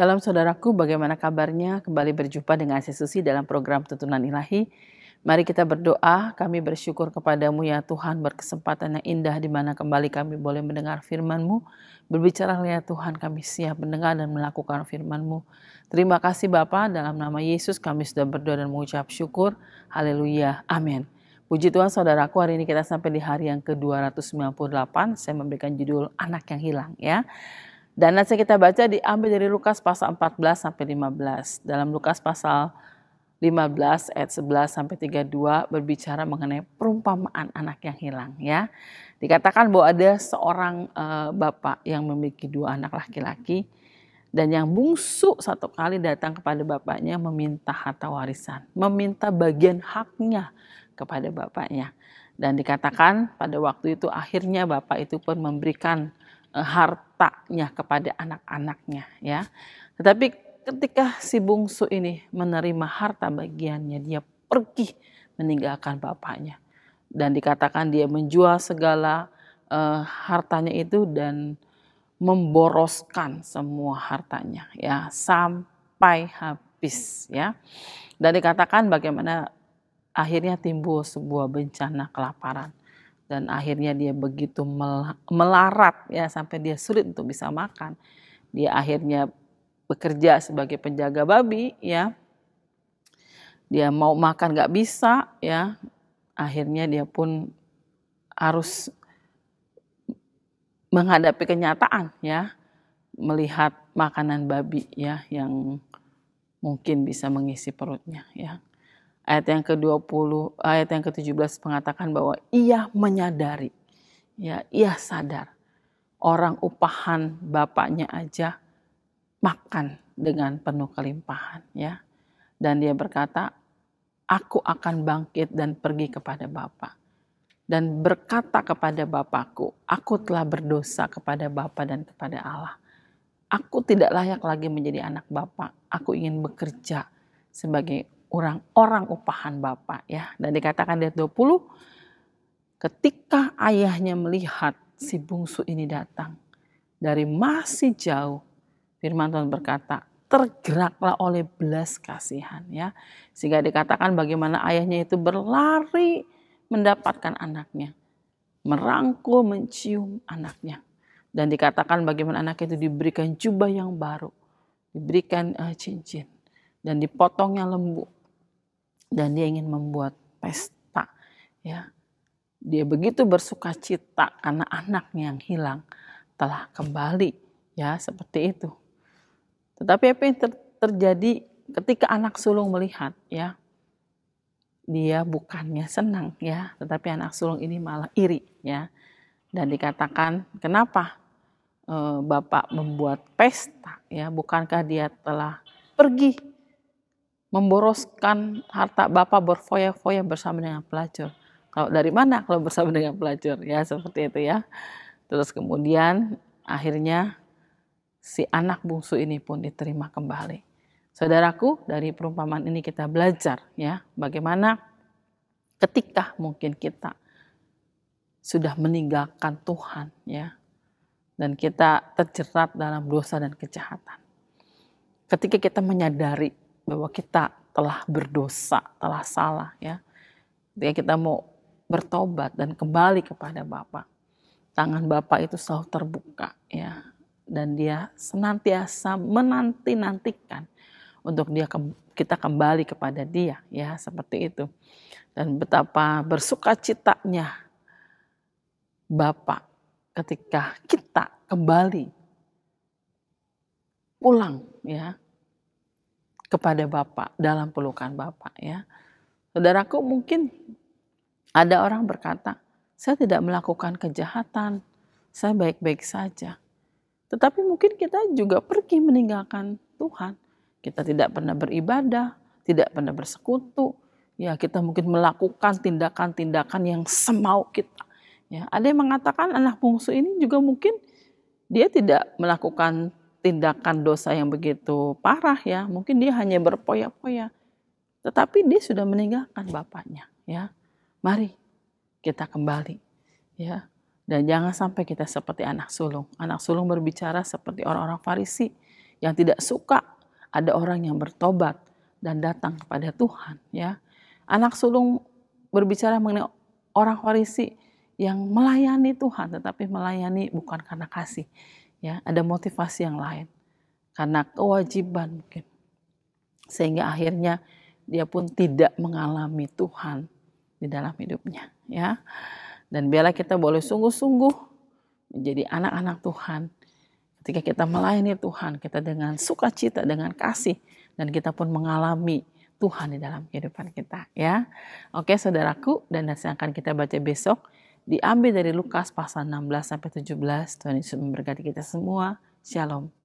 Shalom saudaraku, bagaimana kabarnya? Kembali berjumpa dengan Sesusi dalam program Tuntunan Ilahi. Mari kita berdoa, kami bersyukur kepadamu ya Tuhan berkesempatan yang indah di mana kembali kami boleh mendengar firmanmu. mu Berbicara ya Tuhan, kami siap mendengar dan melakukan firmanmu. Terima kasih Bapa dalam nama Yesus kami sudah berdoa dan mengucap syukur. Haleluya. Amin. Puji Tuhan saudaraku hari ini kita sampai di hari yang ke-298. Saya memberikan judul Anak yang Hilang ya. Dan nanti kita baca diambil dari Lukas pasal 14 sampai 15. Dalam Lukas pasal 15 ayat 11 sampai 32 berbicara mengenai perumpamaan anak yang hilang ya. Dikatakan bahwa ada seorang uh, bapak yang memiliki dua anak laki-laki dan yang bungsu satu kali datang kepada bapaknya meminta harta warisan, meminta bagian haknya kepada bapaknya. Dan dikatakan pada waktu itu akhirnya bapak itu pun memberikan Eh, hartanya kepada anak-anaknya ya. Tetapi ketika si bungsu ini menerima harta bagiannya dia pergi meninggalkan bapaknya dan dikatakan dia menjual segala uh, hartanya itu dan memboroskan semua hartanya ya sampai habis ya. Dan dikatakan bagaimana akhirnya timbul sebuah bencana kelaparan dan akhirnya dia begitu melarat ya sampai dia sulit untuk bisa makan. Dia akhirnya bekerja sebagai penjaga babi ya. Dia mau makan nggak bisa ya. Akhirnya dia pun harus menghadapi kenyataan ya, melihat makanan babi ya yang mungkin bisa mengisi perutnya ya. Ayat yang ke-20, ayat yang ke-17 mengatakan bahwa ia menyadari, ya ia sadar. Orang upahan bapaknya aja makan dengan penuh kelimpahan ya. Dan dia berkata, aku akan bangkit dan pergi kepada Bapa dan berkata kepada Bapakku, aku telah berdosa kepada Bapa dan kepada Allah. Aku tidak layak lagi menjadi anak Bapa. Aku ingin bekerja sebagai orang-orang upahan bapak ya. Dan dikatakan di ayat 20 ketika ayahnya melihat si bungsu ini datang dari masih jauh firman Tuhan berkata tergeraklah oleh belas kasihan ya sehingga dikatakan bagaimana ayahnya itu berlari mendapatkan anaknya merangkul mencium anaknya dan dikatakan bagaimana anak itu diberikan jubah yang baru diberikan eh, cincin dan dipotongnya lembu dan dia ingin membuat pesta ya dia begitu bersuka cita karena anaknya yang hilang telah kembali ya seperti itu tetapi apa yang ter terjadi ketika anak sulung melihat ya dia bukannya senang ya tetapi anak sulung ini malah iri ya dan dikatakan kenapa e, bapak membuat pesta ya bukankah dia telah pergi memboroskan harta Bapak berfoya-foya bersama dengan pelacur. Kalau dari mana? Kalau bersama dengan pelacur. Ya, seperti itu ya. Terus kemudian akhirnya si anak bungsu ini pun diterima kembali. Saudaraku, dari perumpamaan ini kita belajar ya, bagaimana ketika mungkin kita sudah meninggalkan Tuhan ya, dan kita terjerat dalam dosa dan kejahatan. Ketika kita menyadari bahwa kita telah berdosa, telah salah ya. Ketika kita mau bertobat dan kembali kepada Bapak. tangan Bapak itu selalu terbuka ya dan dia senantiasa menanti-nantikan untuk dia ke, kita kembali kepada dia ya seperti itu. Dan betapa bersukacitanya Bapak ketika kita kembali pulang ya kepada Bapak, dalam pelukan Bapak ya. Saudaraku mungkin ada orang berkata, saya tidak melakukan kejahatan, saya baik-baik saja. Tetapi mungkin kita juga pergi meninggalkan Tuhan. Kita tidak pernah beribadah, tidak pernah bersekutu. Ya, kita mungkin melakukan tindakan-tindakan yang semau kita. Ya, ada yang mengatakan anak bungsu ini juga mungkin dia tidak melakukan tindakan dosa yang begitu parah ya, mungkin dia hanya berpoya-poya. Tetapi dia sudah meninggalkan bapaknya ya. Mari kita kembali ya. Dan jangan sampai kita seperti anak sulung. Anak sulung berbicara seperti orang-orang Farisi yang tidak suka ada orang yang bertobat dan datang kepada Tuhan ya. Anak sulung berbicara mengenai orang Farisi yang melayani Tuhan tetapi melayani bukan karena kasih ya ada motivasi yang lain karena kewajiban mungkin sehingga akhirnya dia pun tidak mengalami Tuhan di dalam hidupnya ya dan biarlah kita boleh sungguh-sungguh menjadi anak-anak Tuhan ketika kita melayani Tuhan kita dengan sukacita dengan kasih dan kita pun mengalami Tuhan di dalam kehidupan kita ya oke saudaraku dan nanti akan kita baca besok diambil dari Lukas pasal 16 sampai 17. Tuhan Yesus memberkati kita semua. Shalom.